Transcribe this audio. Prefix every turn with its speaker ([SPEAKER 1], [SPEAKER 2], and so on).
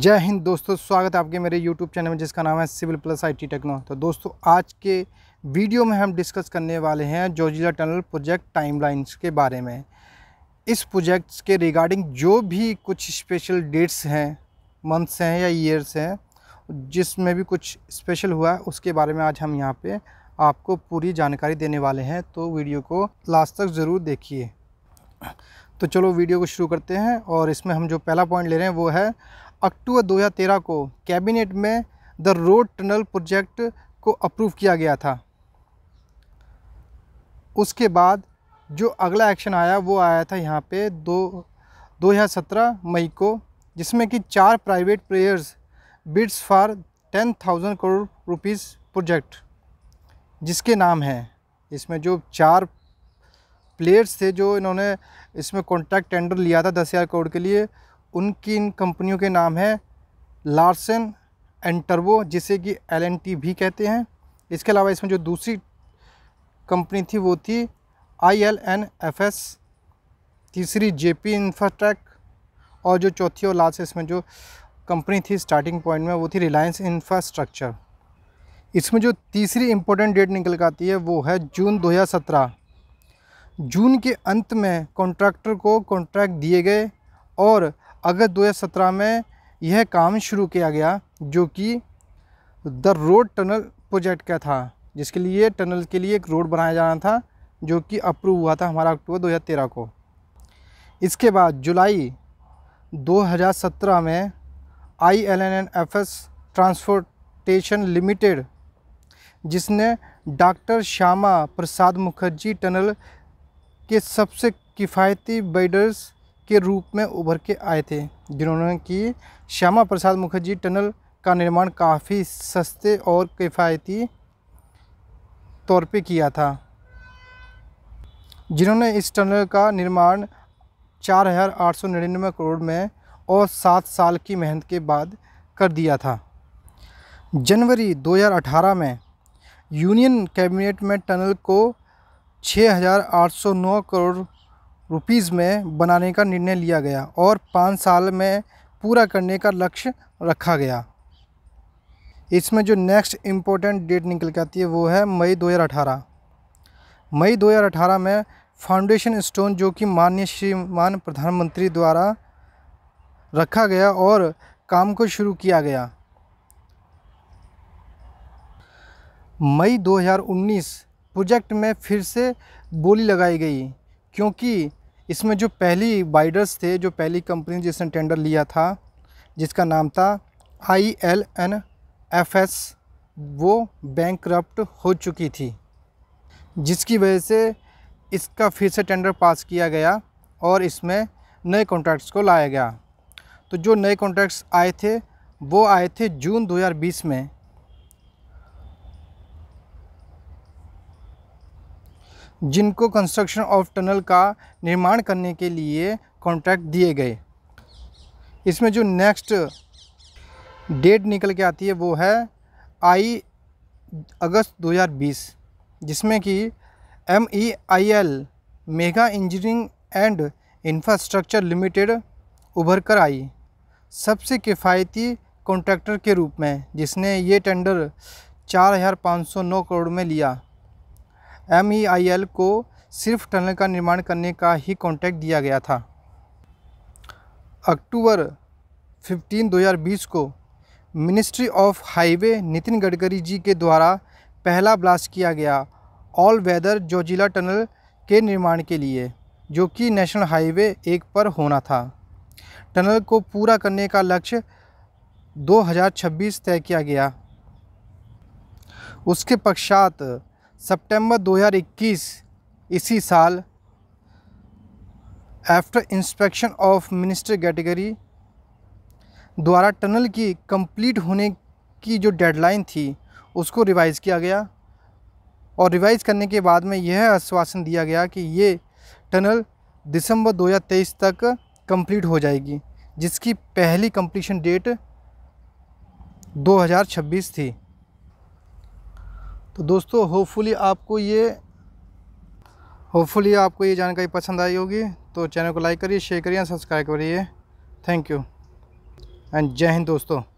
[SPEAKER 1] जय हिंद दोस्तों स्वागत है आपके मेरे YouTube चैनल में जिसका नाम है सिविल प्लस आईटी टेक्नो तो दोस्तों आज के वीडियो में हम डिस्कस करने वाले हैं जोजिला टनल प्रोजेक्ट टाइमलाइंस के बारे में इस प्रोजेक्ट्स के रिगार्डिंग जो भी कुछ स्पेशल डेट्स हैं मंथ्स हैं या ईयर्स हैं जिसमें भी कुछ स्पेशल हुआ है उसके बारे में आज हम यहाँ पर आपको पूरी जानकारी देने वाले हैं तो वीडियो को लास्ट तक ज़रूर देखिए तो चलो वीडियो को शुरू करते हैं और इसमें हम जो पहला पॉइंट ले रहे हैं वो है अक्टूबर 2013 को कैबिनेट में द रोड टनल प्रोजेक्ट को अप्रूव किया गया था उसके बाद जो अगला एक्शन आया वो आया था यहाँ पे दो दो हज़ार सत्रह मई को जिसमें कि चार private players bids for ten thousand crore rupees project जिसके नाम हैं इसमें जो चार प्लेयर्स थे जो इन्होंने इसमें कॉन्ट्रैक्ट टेंडर लिया था दस हज़ार करोड़ के लिए उनकी इन कंपनियों के नाम है लार्सन एंड टर्बो जिसे कि एल भी कहते हैं इसके अलावा इसमें जो दूसरी कंपनी थी वो थी I L N F S तीसरी जे पी इंफ्राटेक और जो चौथी और लास्ट इसमें जो कंपनी थी स्टार्टिंग पॉइंट में वो थी रिलायंस इंफ्रास्ट्रक्चर इसमें जो तीसरी इम्पोर्टेंट डेट निकल कर आती है वो है जून 2017 जून के अंत में कॉन्ट्रैक्टर को कॉन्ट्रैक्ट दिए गए और अगस्त 2017 में यह काम शुरू किया गया जो कि द रोड टनल प्रोजेक्ट का था जिसके लिए टनल के लिए एक रोड बनाया जाना था जो कि अप्रूव हुआ था हमारा अक्टूबर 2013 को इसके बाद जुलाई 2017 में I L N N F S transportation limited जिसने डॉक्टर श्यामा प्रसाद मुखर्जी टनल के सबसे किफ़ायती बेडर्स के रूप में उभर के आए थे जिन्होंने कि श्यामा प्रसाद मुखर्जी टनल का निर्माण काफ़ी सस्ते और किफ़ायती तौर पे किया था जिन्होंने इस टनल का निर्माण चार हज़ार आठ सौ निन्यानवे करोड़ में और सात साल की मेहनत के बाद कर दिया था जनवरी 2018 में यूनियन कैबिनेट में टनल को 6,809 करोड़ रुपीज़ में बनाने का निर्णय लिया गया और पाँच साल में पूरा करने का लक्ष्य रखा गया इसमें जो नेक्स्ट इम्पोर्टेंट डेट निकल के आती है वो है मई 2018 मई 2018 में फाउंडेशन स्टोन जो कि माननीय श्रीमान प्रधानमंत्री द्वारा रखा गया और काम को शुरू किया गया मई 2019 प्रोजेक्ट में फिर से बोली लगाई गई क्योंकि इसमें जो पहली बाइडर्स थे जो पहली कंपनी जिसने टेंडर लिया था जिसका नाम था I L N F S वो बैंक हो चुकी थी जिसकी वजह से इसका फिर से टेंडर पास किया गया और इसमें नए कॉन्ट्रैक्ट्स को लाया गया तो जो नए कॉन्ट्रैक्ट्स आए थे वो आए थे जून 2020 में जिनको कंस्ट्रक्शन ऑफ टनल का निर्माण करने के लिए कॉन्ट्रैक्ट दिए गए इसमें जो नेक्स्ट डेट निकल के आती है वो है आई अगस्त 2020 जिसमें कि M E I L mega engineering and infrastructure limited उभर कर आई सबसे किफ़ायती कॉन्ट्रैक्टर के रूप में जिसने ये टेंडर 4,509 करोड़ में लिया एम ई आई एल को सिर्फ टनल का निर्माण करने का ही कॉन्ट्रैक्ट दिया गया था अक्टूबर 15 2020 को ministry of highway Nitin Gadkari ji के द्वारा पहला ब्लास्ट किया गया ऑल वेदर जोजिला टनल के निर्माण के लिए जो कि नेशनल हाईवे एक पर होना था टनल को पूरा करने का लक्ष्य 2026 तय किया गया उसके पश्चात सितंबर 2021 इसी साल after inspection of minister category द्वारा टनल की कंप्लीट होने की जो डेडलाइन थी उसको रिवाइज़ किया गया और रिवाइज़ करने के बाद में यह आश्वासन दिया गया कि ये टनल दिसंबर 2023 तक कंप्लीट हो जाएगी जिसकी पहली कंप्लीशन डेट 2026 थी तो दोस्तों होपफुली आपको ये होपफुली आपको ये जानकारी पसंद आई होगी तो चैनल को लाइक करिए शेयर करिए सब्सक्राइब करिए थैंक यू एंड जय हिंद दोस्तों